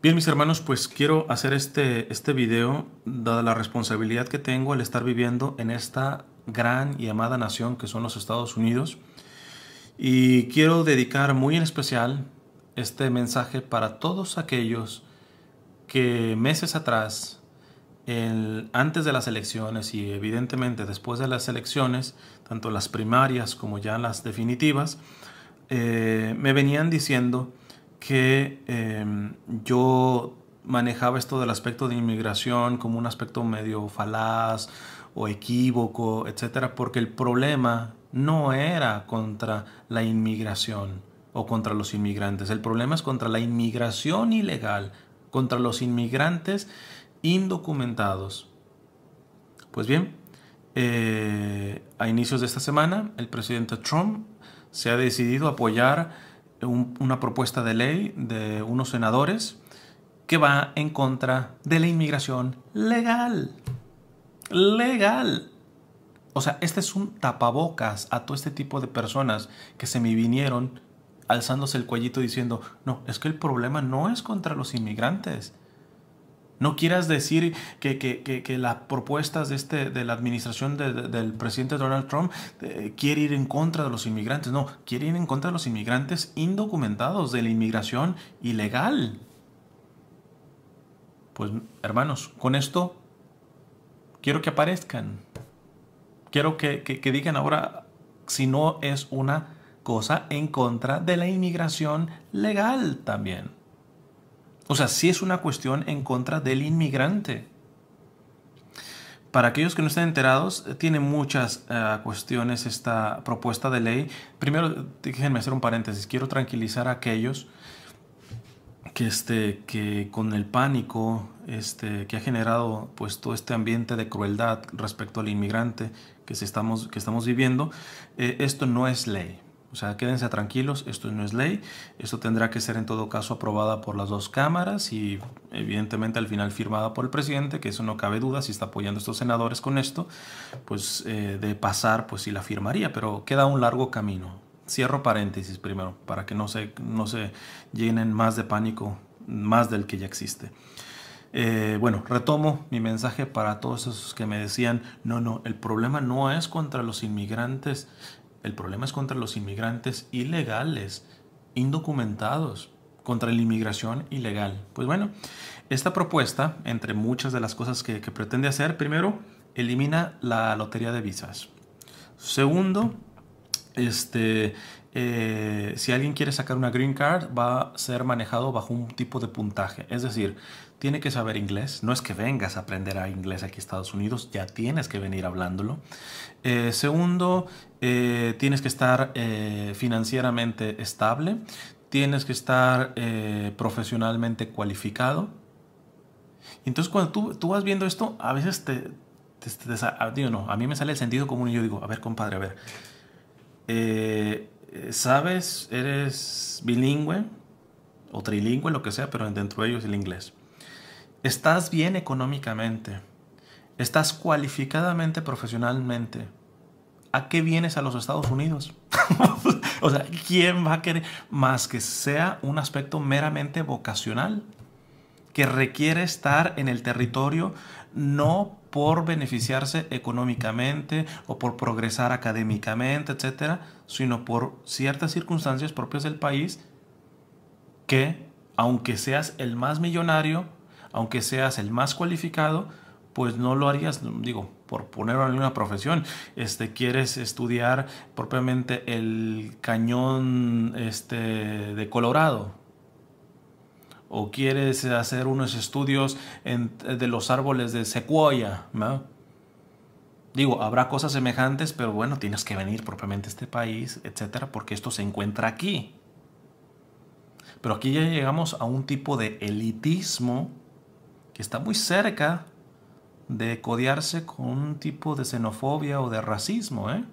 Bien, mis hermanos, pues quiero hacer este, este video, dada la responsabilidad que tengo al estar viviendo en esta gran y amada nación que son los Estados Unidos. Y quiero dedicar muy en especial este mensaje para todos aquellos que meses atrás, antes de las elecciones y evidentemente después de las elecciones, tanto las primarias como ya las definitivas, eh, me venían diciendo que em, yo manejaba esto del aspecto de inmigración como un aspecto medio falaz o equívoco, etcétera, porque el problema no era contra la inmigración o contra los inmigrantes, el problema es contra la inmigración ilegal, contra los inmigrantes indocumentados. Pues bien, eh, a inicios de esta semana, el presidente Trump se ha decidido apoyar una propuesta de ley de unos senadores que va en contra de la inmigración legal. Legal. O sea, este es un tapabocas a todo este tipo de personas que se me vinieron alzándose el cuellito diciendo, no, es que el problema no es contra los inmigrantes, no quieras decir que, las propuestas de, este, de la administración del presidente Donald Trump eh, quiere ir en contra de los inmigrantes. No, quiere ir en contra de los inmigrantes indocumentados, de la inmigración ilegal. Pues hermanos, con esto quiero que aparezcan. Quiero que, que digan ahora si no es una cosa en contra de la inmigración legal también. O sea, sí es una cuestión en contra del inmigrante. Para aquellos que no estén enterados, eh, tiene muchas eh, cuestiones esta propuesta de ley. Primero, déjenme hacer un paréntesis. Quiero tranquilizar a aquellos que, este, que con el pánico este, que ha generado pues, todo este ambiente de crueldad respecto al inmigrante que, estamos, que estamos viviendo, eh, esto no es ley. O sea, quédense tranquilos, esto no es ley, esto tendrá que ser en todo caso aprobada por las dos cámaras y evidentemente al final firmada por el presidente, que eso no cabe duda, si está apoyando estos senadores con esto, pues eh, de pasar, pues sí la firmaría, pero queda un largo camino. Cierro paréntesis primero, para que no se, no se llenen más de pánico, más del que ya existe. Eh, bueno, retomo mi mensaje para todos esos que me decían, no, no, el problema no es contra los inmigrantes el problema es contra los inmigrantes ilegales, indocumentados, contra la inmigración ilegal. Pues bueno, esta propuesta, entre muchas de las cosas que, pretende hacer, primero, elimina la lotería de visas. Segundo, este, eh, si alguien quiere sacar una green card, va a ser manejado bajo un tipo de puntaje. Es decir, tiene que saber inglés. No es que vengas a aprender a inglés aquí a Estados Unidos, ya tienes que venir hablándolo. Eh, segundo, eh, tienes que estar eh, financieramente estable, tienes que estar profesionalmente cualificado. Entonces cuando tú, tú, vas viendo esto, a veces te, ah, no, a mí me sale el sentido común y yo digo, a ver compadre, a ver, ¿sabes? ¿Eres bilingüe? o trilingüe, lo que sea, pero dentro de ellos el inglés estás bien económicamente, estás cualificadamente profesionalmente. ¿A qué vienes a los Estados Unidos? o sea, ¿quién va a querer más que sea un aspecto meramente vocacional? que requiere estar en el territorio no por beneficiarse económicamente o por progresar académicamente, etcétera, sino por ciertas circunstancias propias del país que, aunque seas el más millonario, aunque seas el más cualificado, pues no lo harías, digo, por ponerlo en alguna profesión. Este, quieres estudiar propiamente el cañón este, de Colorado, o quieres hacer unos estudios de los árboles de secuoya, Digo, habrá cosas semejantes, pero bueno, tienes que venir propiamente a este país, etcétera, porque esto se encuentra aquí. Pero aquí ya llegamos a un tipo de elitismo que está muy cerca de codearse con un tipo de xenofobia o de racismo. ¿eh?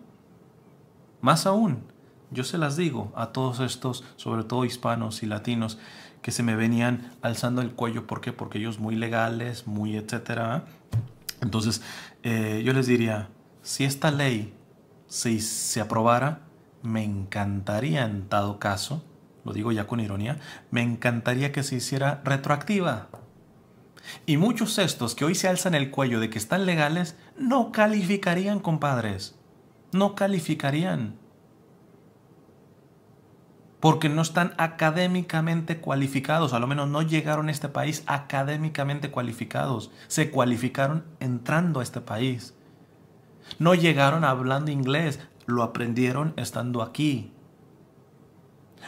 Más aún, yo se las digo a todos estos, sobre todo hispanos y latinos, que se me venían alzando el cuello. ¿Por qué? Porque ellos muy legales, muy etcétera. ¿eh? Entonces, eh, yo les diría, si esta ley si se aprobara, me encantaría en dado caso, lo digo ya con ironía, me encantaría que se hiciera retroactiva. Y muchos estos que hoy se alzan el cuello de que están legales, no calificarían, compadres. No calificarían. Porque no están académicamente cualificados, a lo menos no llegaron a este país académicamente cualificados. Se cualificaron entrando a este país. No llegaron hablando inglés, lo aprendieron estando aquí.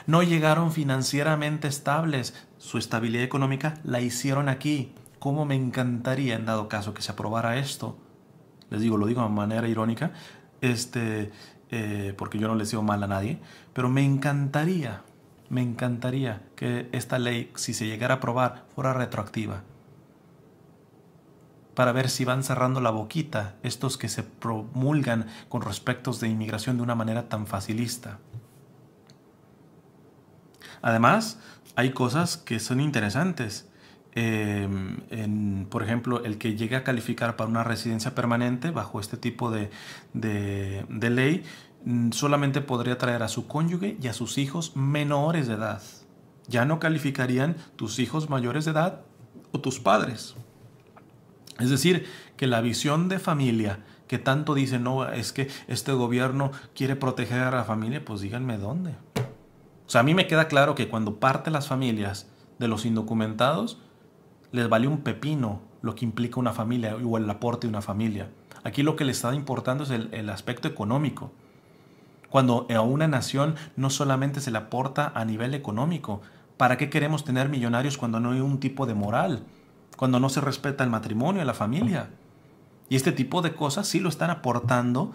No llegaron financieramente estables, su estabilidad económica la hicieron aquí cómo me encantaría, en dado caso, que se aprobara esto. Les digo, lo digo de manera irónica, este, eh, porque yo no les digo mal a nadie, pero me encantaría, me encantaría que esta ley, si se llegara a aprobar, fuera retroactiva. Para ver si van cerrando la boquita estos que se promulgan con respecto de inmigración de una manera tan facilista. Además, hay cosas que son interesantes. Em, en, por ejemplo, el que llegue a calificar para una residencia permanente bajo este tipo de, ley mm, solamente podría traer a su cónyuge y a sus hijos menores de edad. Ya no calificarían tus hijos mayores de edad o tus padres. Es decir, que la visión de familia que tanto dice, no, es que este gobierno quiere proteger a la familia, pues díganme dónde. O sea, a mí me queda claro que cuando parte las familias de los indocumentados, les vale un pepino lo que implica una familia o el aporte de una familia. Aquí lo que le está importando es el, aspecto económico. Cuando a una nación no solamente se le aporta a nivel económico, ¿para qué queremos tener millonarios cuando no hay un tipo de moral? Cuando no se respeta el matrimonio, la familia. Y este tipo de cosas sí lo están aportando,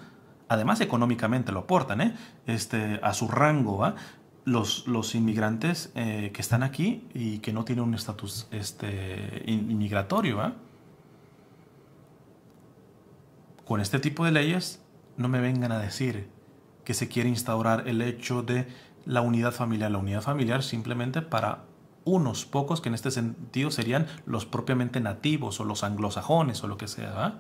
además económicamente lo aportan, ¿eh? este, a su rango, ¿va? los, inmigrantes eh, que están aquí y que no tienen un estatus este, inmigratorio. Con este tipo de leyes no me vengan a decir que se quiere instaurar el hecho de la unidad familiar. La unidad familiar simplemente para unos pocos que en este sentido serían los propiamente nativos o los anglosajones o lo que sea.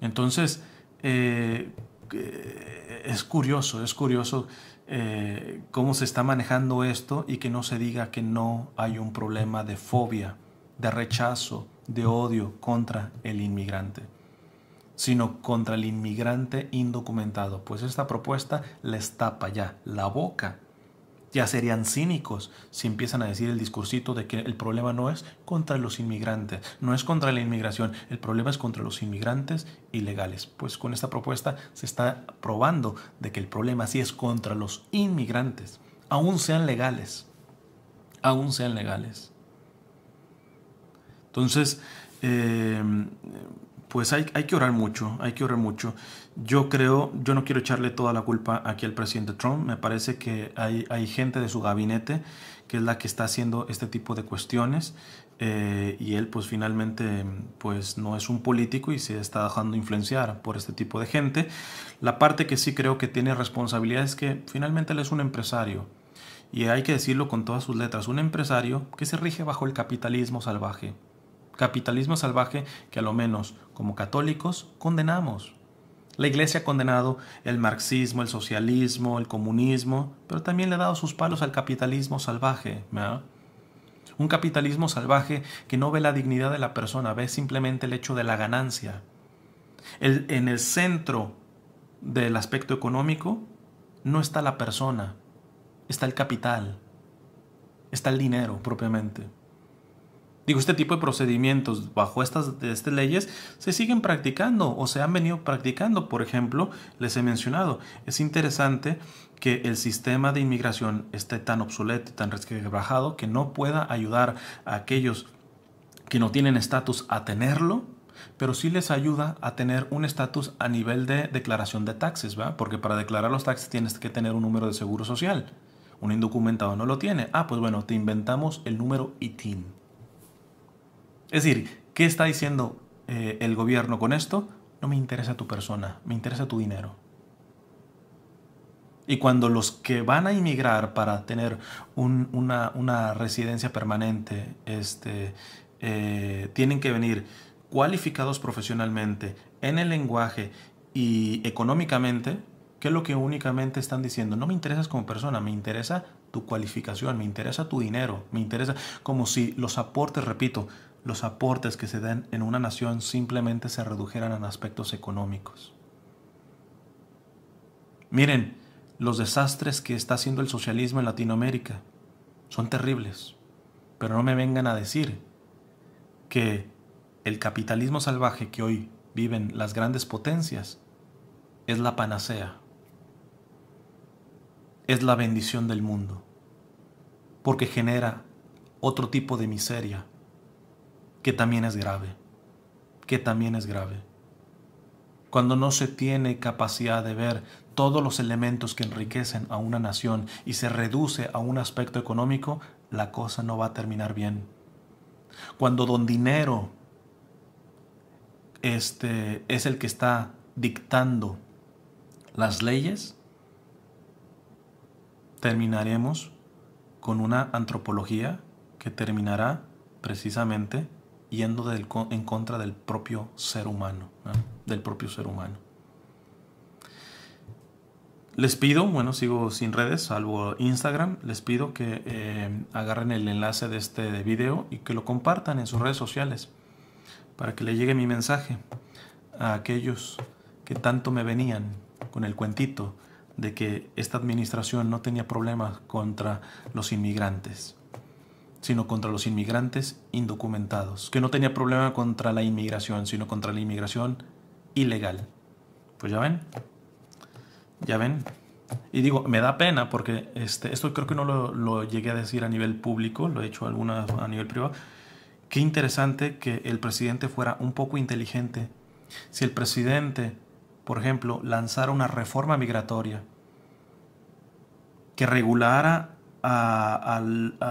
Entonces, eh, eh, es curioso, es curioso eh, cómo se está manejando esto y que no se diga que no hay un problema de fobia, de rechazo, de odio contra el inmigrante, sino contra el inmigrante indocumentado, pues esta propuesta les tapa ya la boca ya serían cínicos si empiezan a decir el discursito de que el problema no es contra los inmigrantes, no es contra la inmigración, el problema es contra los inmigrantes ilegales. Pues con esta propuesta se está probando de que el problema sí es contra los inmigrantes, aún sean legales, aún sean legales. Entonces, eh, pues hay, hay, que orar mucho, hay que orar mucho. Yo creo, yo no quiero echarle toda la culpa aquí al presidente Trump, me parece que hay, gente de su gabinete que es la que está haciendo este tipo de cuestiones eh, y él pues finalmente pues no es un político y se está dejando influenciar por este tipo de gente. La parte que sí creo que tiene responsabilidad es que finalmente él es un empresario y hay que decirlo con todas sus letras, un empresario que se rige bajo el capitalismo salvaje capitalismo salvaje que a lo menos como católicos condenamos. La Iglesia ha condenado el marxismo, el socialismo, el comunismo, pero también le ha dado sus palos al capitalismo salvaje. Un capitalismo salvaje que no ve la dignidad de la persona, ve simplemente el hecho de la ganancia. El, en el centro del aspecto económico no está la persona, está el capital, está el dinero propiamente. Digo, este tipo de procedimientos bajo estas, leyes se siguen practicando o se han venido practicando. Por ejemplo, les he mencionado, es interesante que el sistema de inmigración esté tan obsoleto, y tan resquebrajado, que no pueda ayudar a aquellos que no tienen estatus a tenerlo, pero sí les ayuda a tener un estatus a nivel de declaración de taxes, ¿va? Porque para declarar los taxes tienes que tener un número de seguro social. Un indocumentado no lo tiene. Ah, pues bueno, te inventamos el número ITIN. Es decir, ¿qué está diciendo eh, el gobierno con esto? No me interesa tu persona, me interesa tu dinero. Y cuando los que van a inmigrar para tener una, residencia permanente este, eh, tienen que venir cualificados profesionalmente, en el lenguaje y económicamente, ¿qué es lo que únicamente están diciendo. No me interesas como persona, me interesa tu cualificación, me interesa tu dinero, me interesa como si los aportes, repito, los aportes que se den en una nación simplemente se redujeran en aspectos económicos. Miren, los desastres que está haciendo el socialismo en Latinoamérica son terribles, pero no me vengan a decir que el capitalismo salvaje que hoy viven las grandes potencias es la panacea, es la bendición del mundo, porque genera otro tipo de miseria, que también es grave, que también es grave. Cuando no se tiene capacidad de ver todos los elementos que enriquecen a una nación y se reduce a un aspecto económico, la cosa no va a terminar bien. Cuando don dinero este, es el que está dictando las leyes, terminaremos con una antropología que terminará precisamente yendo en contra del propio ser humano, del propio ser humano. Les pido, bueno, sigo sin redes, salvo Instagram, les pido que eh, agarren el enlace de este video y que lo compartan en sus redes sociales para que le llegue mi mensaje a aquellos que tanto me venían con el cuentito de que esta administración no tenía problemas contra los inmigrantes sino contra los inmigrantes indocumentados, que no tenía problema contra la inmigración, sino contra la inmigración ilegal. Pues ya ven, ya ven. Y digo, me da pena porque este, esto creo que no lo, llegué a decir a nivel público, lo he hecho alguna a nivel privado. Qué interesante que el presidente fuera un poco inteligente. Si el presidente, por ejemplo, lanzara una reforma migratoria que regulara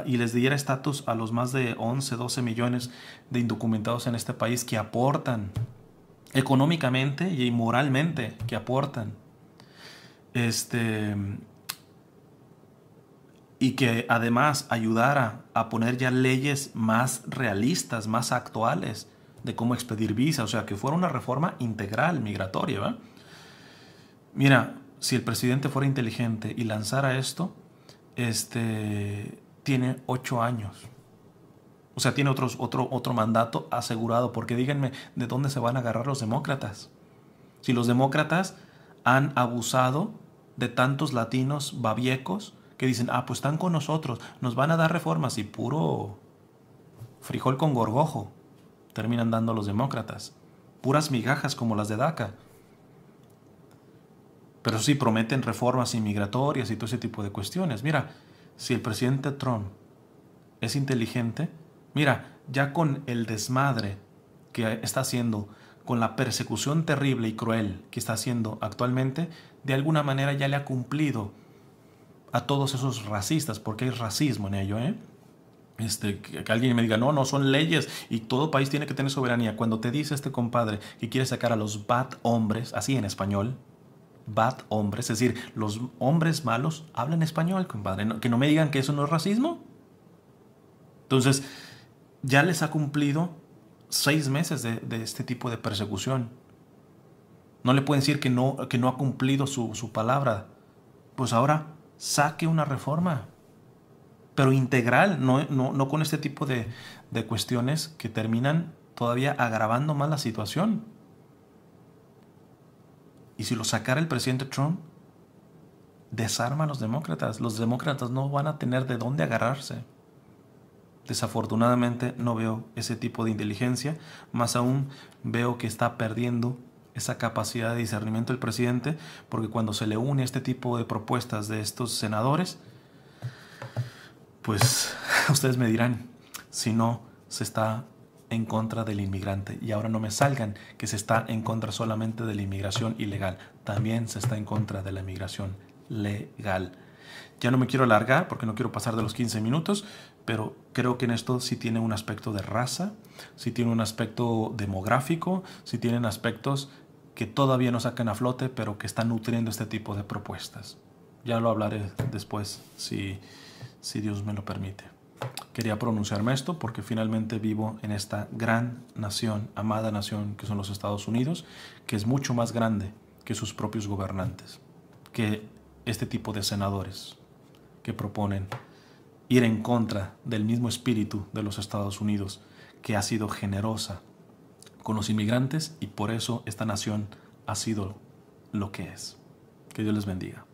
y les diera estatus a los más de 11, 12 millones de indocumentados en este país que aportan económicamente y moralmente, que aportan. Este, y que además ayudara a poner ya leyes más realistas, más actuales de cómo expedir visa, o sea, que fuera una reforma integral migratoria. Mira, si el presidente fuera inteligente y lanzara esto, este, tiene ocho años. O sea, tiene otros, otro, otro mandato asegurado, porque díganme, ¿de dónde se van a agarrar los demócratas? Si los demócratas han abusado de tantos latinos babiecos que dicen, ah, pues están con nosotros, nos van a dar reformas y puro frijol con gorgojo terminan dando los demócratas. Puras migajas como las de DACA. Pero sí prometen reformas inmigratorias y todo ese tipo de cuestiones. Mira, si el presidente Trump es inteligente, mira, ya con el desmadre que está haciendo, con la persecución terrible y cruel que está haciendo actualmente, de alguna manera ya le ha cumplido a todos esos racistas, porque hay racismo en ello, ¿eh? Este, que alguien me diga, no, no, son leyes y todo país tiene que tener soberanía. Cuando te dice este compadre que quiere sacar a los bad hombres, así en español, bad hombres, es decir, los hombres malos hablan español, compadre. que no me digan que eso no es racismo. Entonces, ya les ha cumplido seis meses de, este tipo de persecución. No le pueden decir que no, que no ha cumplido su, palabra. Pues ahora saque una reforma pero integral, no, con este tipo de, de cuestiones que terminan todavía agravando más la situación. Y si lo sacara el presidente Trump, desarma a los demócratas. Los demócratas no van a tener de dónde agarrarse. Desafortunadamente no veo ese tipo de inteligencia. Más aún veo que está perdiendo esa capacidad de discernimiento el presidente, porque cuando se le une este tipo de propuestas de estos senadores, pues ustedes me dirán si no se está en contra del inmigrante. Y ahora no me salgan que se está en contra solamente de la inmigración ilegal, también se está en contra de la inmigración legal. Ya no me quiero alargar porque no quiero pasar de los 15 minutos, pero creo que en esto sí tiene un aspecto de raza, sí tiene un aspecto demográfico, sí tienen aspectos que todavía no sacan a flote, pero que están nutriendo este tipo de propuestas. Ya lo hablaré después, si, si Dios me lo permite quería pronunciarme esto porque finalmente vivo en esta gran nación, amada nación que son los Estados Unidos, que es mucho más grande que sus propios gobernantes, que este tipo de senadores que proponen ir en contra del mismo espíritu de los Estados Unidos, que ha sido generosa con los inmigrantes y por eso esta nación ha sido lo que es. Que Dios les bendiga.